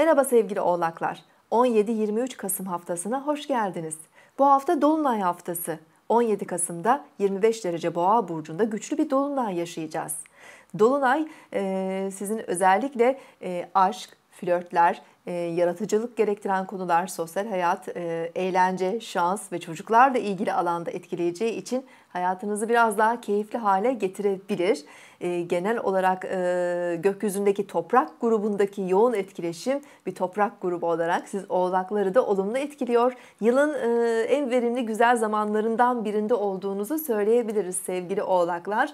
Merhaba sevgili oğlaklar. 17-23 Kasım haftasına hoş geldiniz. Bu hafta Dolunay haftası. 17 Kasım'da 25 derece boğa burcunda güçlü bir dolunay yaşayacağız. Dolunay sizin özellikle aşk, flörtler, e, yaratıcılık gerektiren konular, sosyal hayat, e, eğlence, şans ve çocuklarla ilgili alanda etkileyeceği için hayatınızı biraz daha keyifli hale getirebilir. E, genel olarak gökyüzündeki toprak grubundaki yoğun etkileşim bir toprak grubu olarak siz oğlakları da olumlu etkiliyor. Yılın en verimli güzel zamanlarından birinde olduğunuzu söyleyebiliriz sevgili oğlaklar.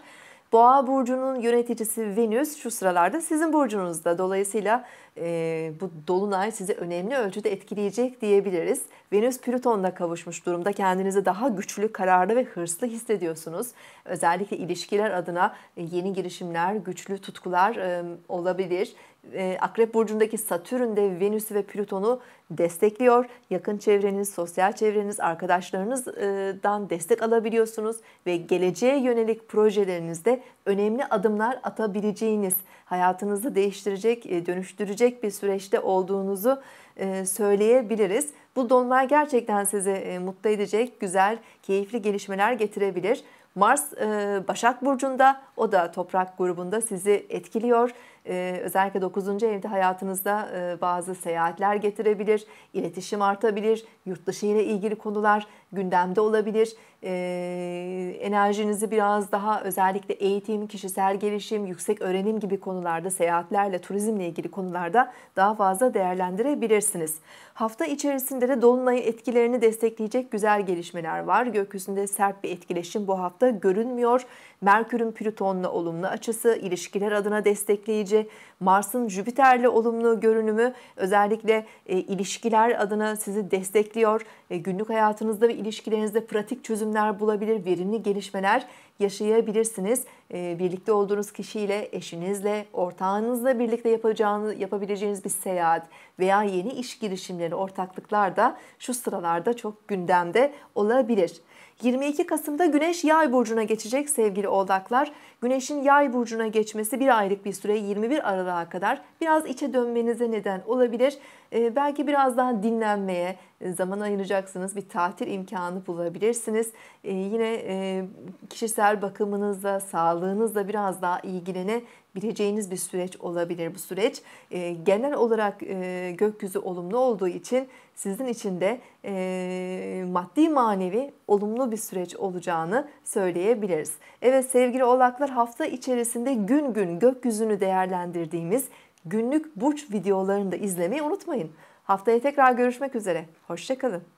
Boğa burcunun yöneticisi Venüs şu sıralarda sizin burcunuzda. Dolayısıyla e, bu dolunay sizi önemli ölçüde etkileyecek diyebiliriz. Venüs Plüton'la kavuşmuş durumda kendinizi daha güçlü, kararlı ve hırslı hissediyorsunuz. Özellikle ilişkiler adına yeni girişimler, güçlü tutkular e, olabilir. E, Akrep Burcu'ndaki Satürn de Venüs ve Plüton'u destekliyor. Yakın çevreniz, sosyal çevreniz, arkadaşlarınızdan destek alabiliyorsunuz ve geleceğe yönelik projelerinizde önemli adımlar atabileceğiniz, hayatınızı değiştirecek, dönüştürecek gelişecek bir süreçte olduğunuzu e, söyleyebiliriz. Bu dolunay gerçekten sizi e, mutlu edecek, güzel, keyifli gelişmeler getirebilir. Mars e, Başak Burcu'nda, o da toprak grubunda sizi etkiliyor. Ee, özellikle 9. evde hayatınızda e, bazı seyahatler getirebilir, iletişim artabilir, yurt dışı ile ilgili konular gündemde olabilir. Ee, enerjinizi biraz daha özellikle eğitim, kişisel gelişim, yüksek öğrenim gibi konularda seyahatlerle, turizmle ilgili konularda daha fazla değerlendirebilirsiniz. Hafta içerisinde de dolunay etkilerini destekleyecek güzel gelişmeler var. Gökyüzünde sert bir etkileşim bu hafta görünmüyor. Merkür'ün Plüton'la olumlu açısı ilişkiler adına destekleyici süreci, Mars'ın Jüpiter'le olumlu görünümü özellikle e, ilişkiler adına sizi destekliyor. E, günlük hayatınızda ve ilişkilerinizde pratik çözümler bulabilir, verimli gelişmeler yaşayabilirsiniz. Ee, birlikte olduğunuz kişiyle, eşinizle, ortağınızla birlikte yapacağınız, yapabileceğiniz bir seyahat veya yeni iş girişimleri, ortaklıklar da şu sıralarda çok gündemde olabilir. 22 Kasım'da Güneş Yay burcuna geçecek sevgili Oğlaklar. Güneşin Yay burcuna geçmesi bir aylık bir süre 21 Aralık'a kadar biraz içe dönmenize neden olabilir. Ee, belki biraz daha dinlenmeye, e, zaman ayıracaksınız. Bir tatil imkanı bulabilirsiniz. E, yine e, kişisel bakımınızla, sağlığınızla biraz daha ilgilenebileceğiniz bir süreç olabilir bu süreç. genel olarak gökyüzü olumlu olduğu için sizin için de maddi manevi olumlu bir süreç olacağını söyleyebiliriz. Evet sevgili oğlaklar hafta içerisinde gün gün gökyüzünü değerlendirdiğimiz günlük burç videolarını da izlemeyi unutmayın. Haftaya tekrar görüşmek üzere. Hoşçakalın.